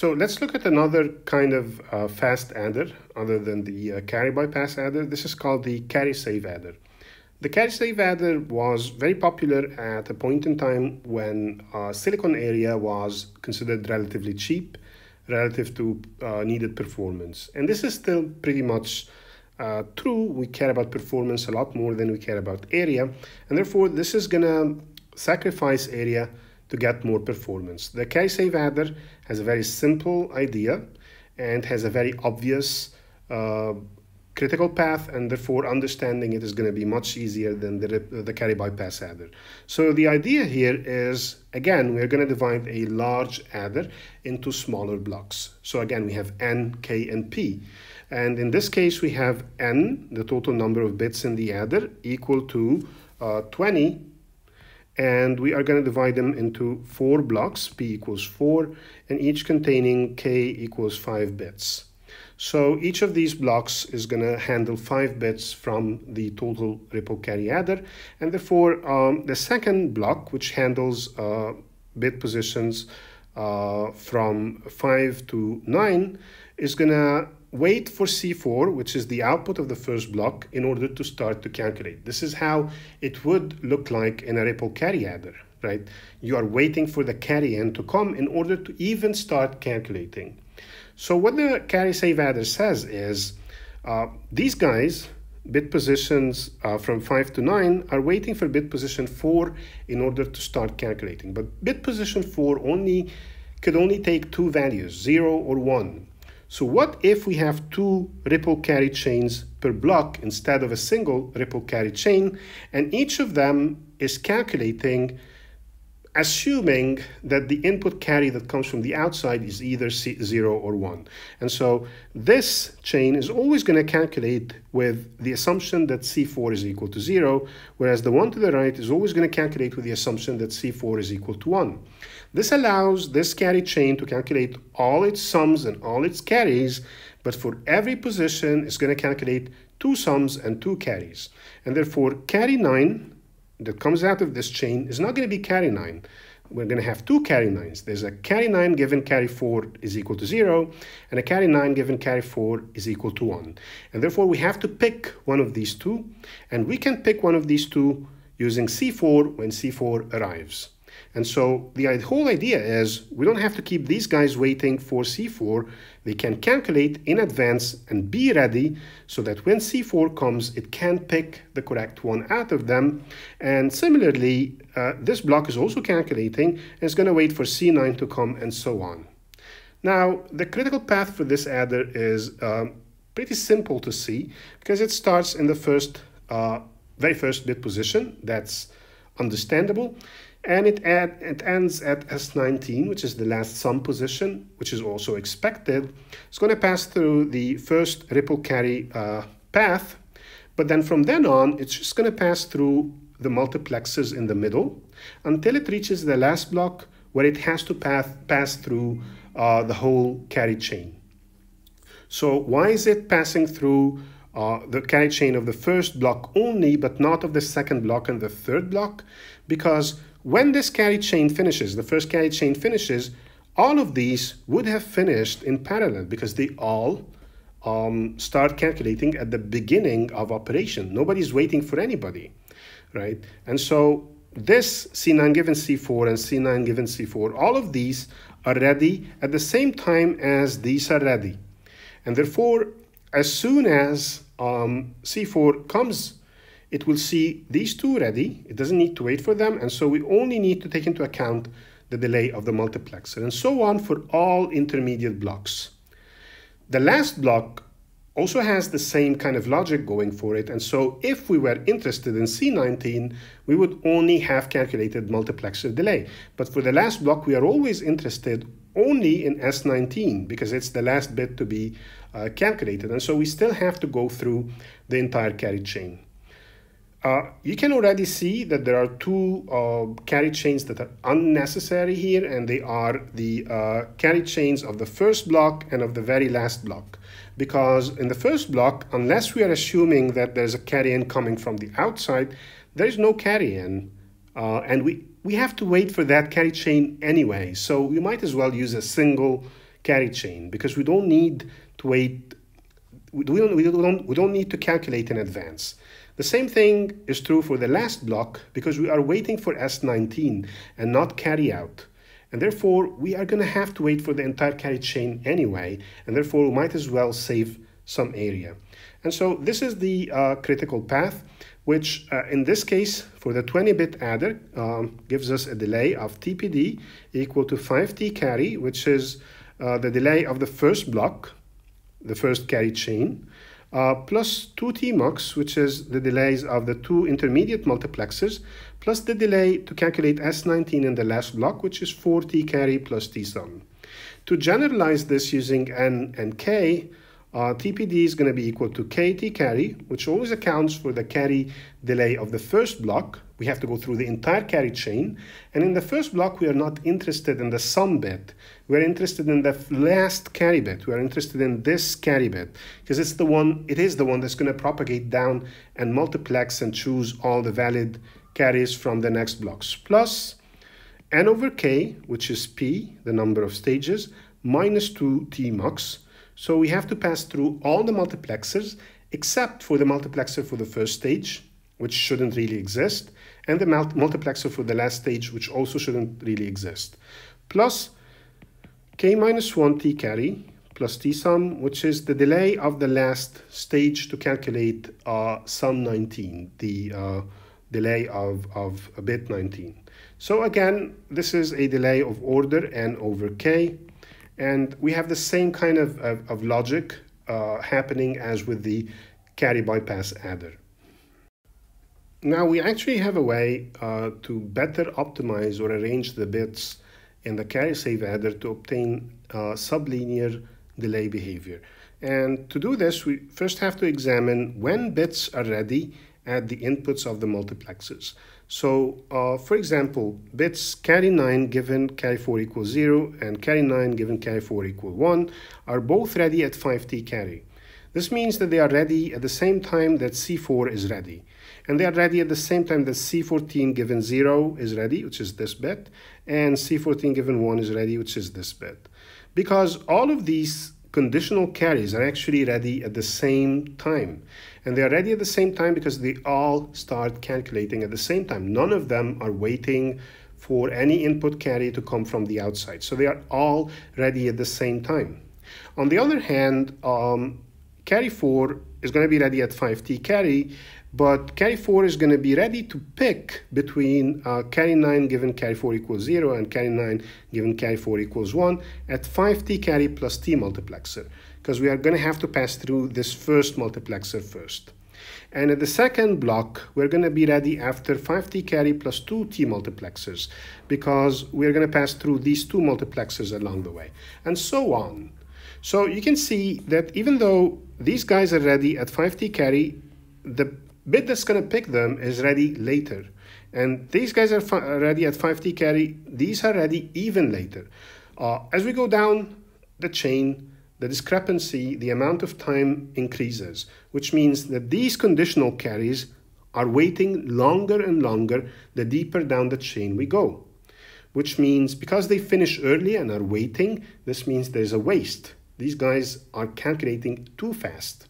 So let's look at another kind of uh, fast adder other than the uh, carry bypass adder. This is called the carry save adder. The carry save adder was very popular at a point in time when uh, silicon area was considered relatively cheap relative to uh, needed performance. And this is still pretty much uh, true. We care about performance a lot more than we care about area. And therefore, this is going to sacrifice area to get more performance. The carry-save adder has a very simple idea and has a very obvious uh, critical path and therefore understanding it is going to be much easier than the, the carry bypass adder. So the idea here is, again, we're going to divide a large adder into smaller blocks. So again, we have n, k, and p. And in this case, we have n, the total number of bits in the adder, equal to uh, 20 and we are going to divide them into four blocks, p equals 4, and each containing k equals 5 bits. So each of these blocks is going to handle 5 bits from the total ripple carry adder, and therefore um, the second block, which handles uh, bit positions uh, from 5 to 9, is going to wait for C4, which is the output of the first block, in order to start to calculate. This is how it would look like in a ripple carry adder, right? You are waiting for the carry end to come in order to even start calculating. So what the carry save adder says is, uh, these guys, bit positions uh, from 5 to 9, are waiting for bit position 4 in order to start calculating. But bit position 4 only could only take two values, 0 or 1. So what if we have two ripple carry chains per block instead of a single ripple carry chain, and each of them is calculating assuming that the input carry that comes from the outside is either zero or one. And so this chain is always going to calculate with the assumption that C4 is equal to zero, whereas the one to the right is always going to calculate with the assumption that C4 is equal to one. This allows this carry chain to calculate all its sums and all its carries, but for every position, it's going to calculate two sums and two carries. And therefore, carry 9 that comes out of this chain is not going to be carry 9. We're going to have two carry 9s. There's a carry 9 given carry 4 is equal to 0, and a carry 9 given carry 4 is equal to 1. And therefore, we have to pick one of these two, and we can pick one of these two using C4 when C4 arrives. And so the whole idea is we don't have to keep these guys waiting for C4. They can calculate in advance and be ready so that when C4 comes, it can pick the correct one out of them. And similarly, uh, this block is also calculating and is going to wait for C9 to come and so on. Now, the critical path for this adder is um, pretty simple to see because it starts in the first, uh, very first bit position. That's understandable and it, add, it ends at S19, which is the last sum position, which is also expected. It's going to pass through the first ripple carry uh, path, but then from then on, it's just going to pass through the multiplexers in the middle until it reaches the last block where it has to path, pass through uh, the whole carry chain. So why is it passing through uh, the carry chain of the first block only, but not of the second block and the third block? Because when this carry chain finishes, the first carry chain finishes, all of these would have finished in parallel because they all um, start calculating at the beginning of operation. Nobody's waiting for anybody, right? And so this C9 given C4 and C9 given C4, all of these are ready at the same time as these are ready. And therefore, as soon as um, C4 comes it will see these two ready. It doesn't need to wait for them. And so we only need to take into account the delay of the multiplexer and so on for all intermediate blocks. The last block also has the same kind of logic going for it. And so if we were interested in C19, we would only have calculated multiplexer delay. But for the last block, we are always interested only in S19 because it's the last bit to be uh, calculated. And so we still have to go through the entire carry chain. Uh, you can already see that there are two uh, carry chains that are unnecessary here, and they are the uh, carry chains of the first block and of the very last block. Because in the first block, unless we are assuming that there's a carry-in coming from the outside, there is no carry-in, uh, and we, we have to wait for that carry chain anyway. So we might as well use a single carry chain, because we don't need to wait, we don't, we don't, we don't need to calculate in advance. The same thing is true for the last block because we are waiting for S19 and not carry out. And therefore, we are going to have to wait for the entire carry chain anyway, and therefore we might as well save some area. And so this is the uh, critical path, which uh, in this case, for the 20-bit adder, um, gives us a delay of TPD equal to 5T carry, which is uh, the delay of the first block, the first carry chain, uh, plus two TMUX, which is the delays of the two intermediate multiplexers, plus the delay to calculate S19 in the last block, which is 4 T carry plus T sum. To generalize this using N and K, uh, TPD is going to be equal to KT carry, which always accounts for the carry delay of the first block, we have to go through the entire carry chain. And in the first block, we are not interested in the sum bit. We're interested in the last carry bit. We're interested in this carry bit because it's the one, it is the one that's going to propagate down and multiplex and choose all the valid carries from the next blocks. Plus n over k, which is p, the number of stages, minus 2 t mux. So we have to pass through all the multiplexers except for the multiplexer for the first stage, which shouldn't really exist and the multiplexer for the last stage, which also shouldn't really exist, plus k minus 1 t carry plus t sum, which is the delay of the last stage to calculate uh, sum 19, the uh, delay of, of bit 19. So again, this is a delay of order n over k, and we have the same kind of, of, of logic uh, happening as with the carry bypass adder. Now we actually have a way uh, to better optimize or arrange the bits in the carry save adder to obtain uh, sublinear delay behavior. And to do this, we first have to examine when bits are ready at the inputs of the multiplexers. So uh, for example, bits carry 9 given carry 4 equals 0 and carry 9 given carry 4 equal 1 are both ready at 5t carry. This means that they are ready at the same time that C4 is ready and they are ready at the same time that C14 given 0 is ready, which is this bit, and C14 given 1 is ready, which is this bit. Because all of these conditional carries are actually ready at the same time. And they are ready at the same time because they all start calculating at the same time. None of them are waiting for any input carry to come from the outside. So they are all ready at the same time. On the other hand, um, carry 4 is going to be ready at 5t carry, but carry 4 is going to be ready to pick between uh, carry 9 given carry 4 equals 0 and carry 9 given carry 4 equals 1 at 5t carry plus t multiplexer because we are going to have to pass through this first multiplexer first. And at the second block, we're going to be ready after 5t carry plus 2t multiplexers because we're going to pass through these two multiplexers along the way and so on. So you can see that even though these guys are ready at 5t carry, the bit that's going to pick them is ready later. And these guys are ready at 5T carry. These are ready even later. Uh, as we go down the chain, the discrepancy, the amount of time increases, which means that these conditional carries are waiting longer and longer the deeper down the chain we go. Which means because they finish early and are waiting, this means there's a waste. These guys are calculating too fast.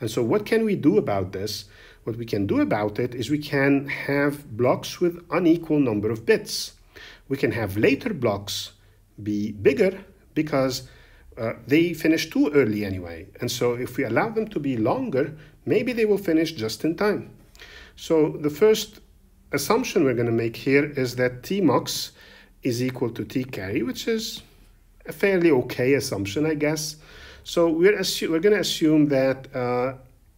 And so, what can we do about this? What we can do about it is we can have blocks with unequal number of bits. We can have later blocks be bigger because uh, they finish too early anyway. And so if we allow them to be longer, maybe they will finish just in time. So the first assumption we're going to make here is that tmox is equal to t carry, which is a fairly okay assumption, I guess. So we're, we're going to assume that uh,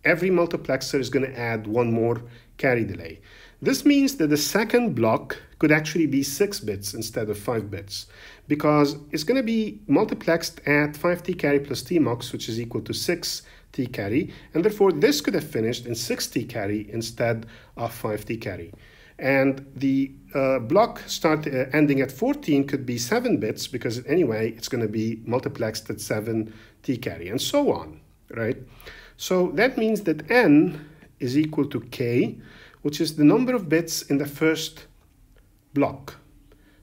every multiplexer is going to add one more carry delay. This means that the second block could actually be 6 bits instead of 5 bits because it's going to be multiplexed at 5t carry plus mux, which is equal to 6t carry and therefore this could have finished in 6t carry instead of 5t carry. And the uh, block start uh, ending at 14 could be 7 bits because anyway it's going to be multiplexed at 7t carry and so on, right? So that means that n is equal to k, which is the number of bits in the first block.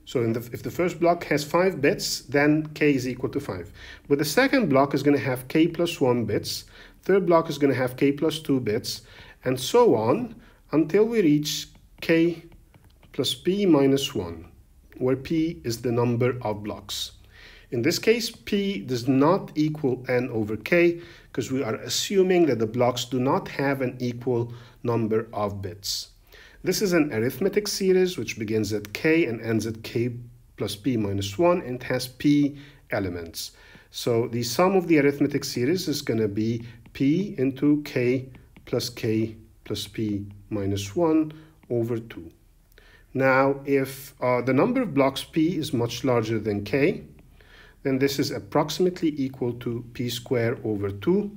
So the, if the first block has 5 bits, then k is equal to 5. But the second block is going to have k plus 1 bits, third block is going to have k plus 2 bits, and so on until we reach k plus p minus 1, where p is the number of blocks. In this case, P does not equal N over K because we are assuming that the blocks do not have an equal number of bits. This is an arithmetic series which begins at K and ends at K plus P minus 1 and has P elements. So the sum of the arithmetic series is going to be P into K plus K plus P minus 1 over 2. Now, if uh, the number of blocks P is much larger than K, and this is approximately equal to p squared over 2,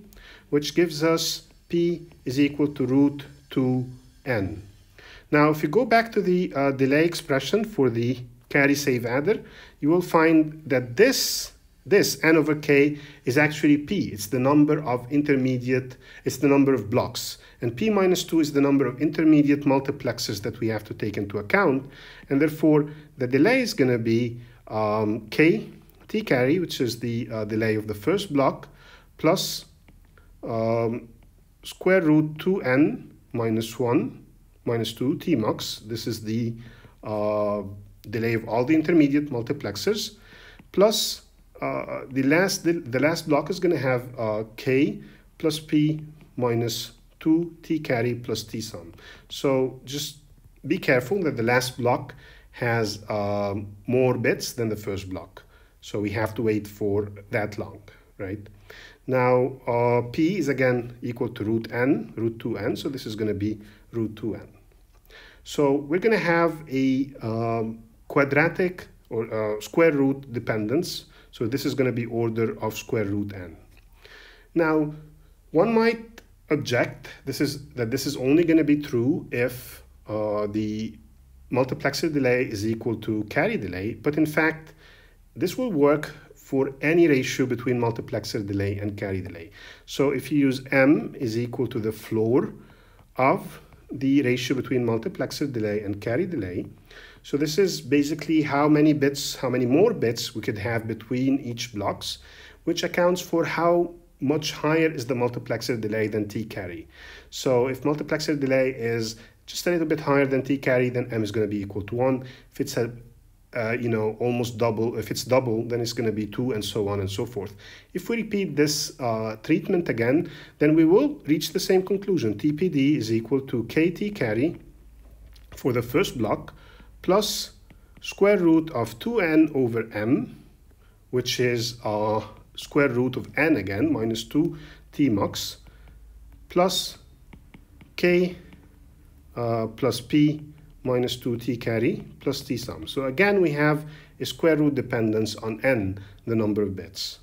which gives us p is equal to root 2n. Now, if you go back to the uh, delay expression for the carry save adder, you will find that this this n over k is actually p. It's the number of intermediate, it's the number of blocks. And p minus 2 is the number of intermediate multiplexers that we have to take into account. And therefore, the delay is going to be um, k T carry, which is the uh, delay of the first block, plus um, square root 2n minus 1 minus 2 T max. This is the uh, delay of all the intermediate multiplexers, plus uh, the last the, the, last block is going to have uh, k plus p minus 2 t carry plus t sum. So just be careful that the last block has uh, more bits than the first block. So we have to wait for that long, right? Now, uh, p is again equal to root n, root 2n, so this is going to be root 2n. So we're going to have a um, quadratic or uh, square root dependence. So this is going to be order of square root n. Now, one might object this is that this is only going to be true if uh, the multiplexer delay is equal to carry delay, but in fact, this will work for any ratio between multiplexer delay and carry delay. So if you use M is equal to the floor of the ratio between multiplexer delay and carry delay. So this is basically how many bits, how many more bits we could have between each blocks, which accounts for how much higher is the multiplexer delay than T carry. So if multiplexer delay is just a little bit higher than T carry, then M is going to be equal to 1. If it's a uh, you know, almost double. If it's double, then it's going to be two and so on and so forth. If we repeat this uh, treatment again, then we will reach the same conclusion. TPD is equal to KT carry for the first block plus square root of 2n over m, which is uh, square root of n again, minus 2 t max, plus k uh, plus p minus 2t carry plus t sum. So again, we have a square root dependence on n, the number of bits.